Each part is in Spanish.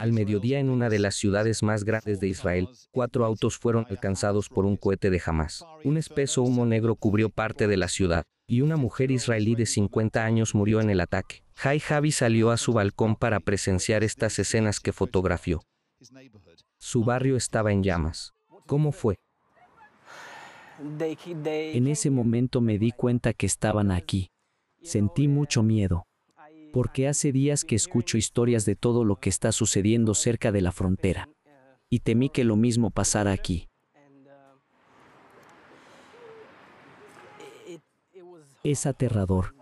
al mediodía en una de las ciudades más grandes de Israel. Cuatro autos fueron alcanzados por un cohete de Hamas. Un espeso humo negro cubrió parte de la ciudad, y una mujer israelí de 50 años murió en el ataque. Jai Javi salió a su balcón para presenciar estas escenas que fotografió. Su barrio estaba en llamas. ¿Cómo fue? En ese momento me di cuenta que estaban aquí. Sentí mucho miedo porque hace días que escucho historias de todo lo que está sucediendo cerca de la frontera. Y temí que lo mismo pasara aquí. Es aterrador.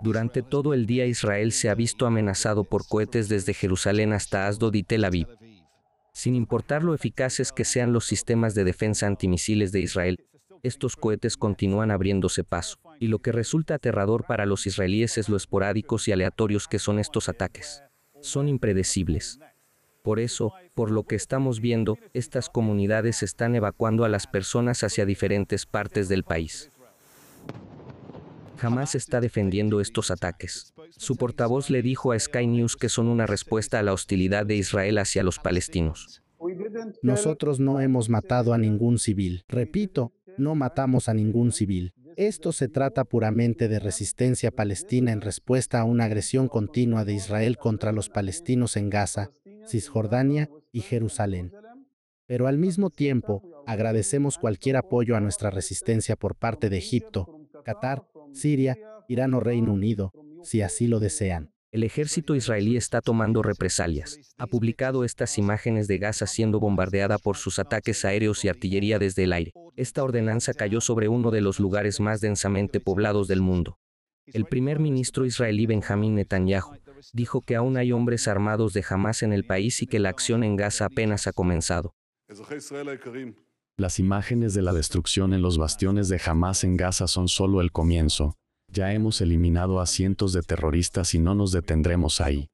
Durante todo el día Israel se ha visto amenazado por cohetes desde Jerusalén hasta Asdod y Tel Aviv. Sin importar lo eficaces que sean los sistemas de defensa antimisiles de Israel, estos cohetes continúan abriéndose paso y lo que resulta aterrador para los israelíes es lo esporádicos y aleatorios que son estos ataques. Son impredecibles. Por eso, por lo que estamos viendo, estas comunidades están evacuando a las personas hacia diferentes partes del país. Jamás está defendiendo estos ataques. Su portavoz le dijo a Sky News que son una respuesta a la hostilidad de Israel hacia los palestinos. Nosotros no hemos matado a ningún civil. Repito, no matamos a ningún civil. Esto se trata puramente de resistencia palestina en respuesta a una agresión continua de Israel contra los palestinos en Gaza, Cisjordania y Jerusalén. Pero al mismo tiempo, agradecemos cualquier apoyo a nuestra resistencia por parte de Egipto, Qatar, Siria, Irán o Reino Unido, si así lo desean. El ejército israelí está tomando represalias. Ha publicado estas imágenes de Gaza siendo bombardeada por sus ataques aéreos y artillería desde el aire. Esta ordenanza cayó sobre uno de los lugares más densamente poblados del mundo. El primer ministro israelí Benjamín Netanyahu dijo que aún hay hombres armados de Hamas en el país y que la acción en Gaza apenas ha comenzado. Las imágenes de la destrucción en los bastiones de Hamas en Gaza son solo el comienzo. Ya hemos eliminado a cientos de terroristas y no nos detendremos ahí.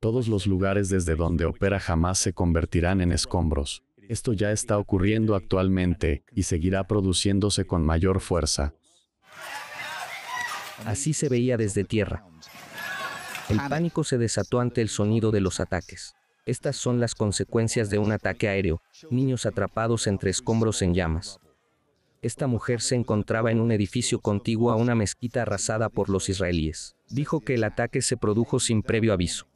Todos los lugares desde donde opera Hamas se convertirán en escombros. Esto ya está ocurriendo actualmente y seguirá produciéndose con mayor fuerza. Así se veía desde tierra. El pánico se desató ante el sonido de los ataques. Estas son las consecuencias de un ataque aéreo, niños atrapados entre escombros en llamas. Esta mujer se encontraba en un edificio contiguo a una mezquita arrasada por los israelíes. Dijo que el ataque se produjo sin previo aviso.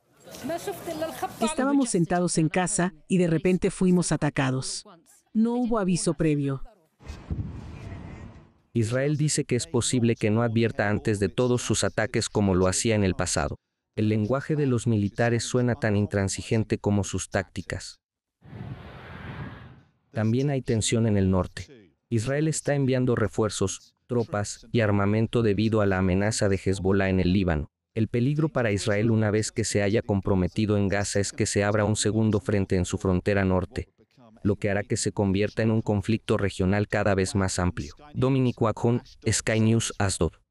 Estábamos sentados en casa y de repente fuimos atacados. No hubo aviso previo. Israel dice que es posible que no advierta antes de todos sus ataques como lo hacía en el pasado. El lenguaje de los militares suena tan intransigente como sus tácticas. También hay tensión en el norte. Israel está enviando refuerzos, tropas y armamento debido a la amenaza de Hezbollah en el Líbano. El peligro para Israel una vez que se haya comprometido en Gaza es que se abra un segundo frente en su frontera norte, lo que hará que se convierta en un conflicto regional cada vez más amplio. Dominic Sky News Asdod.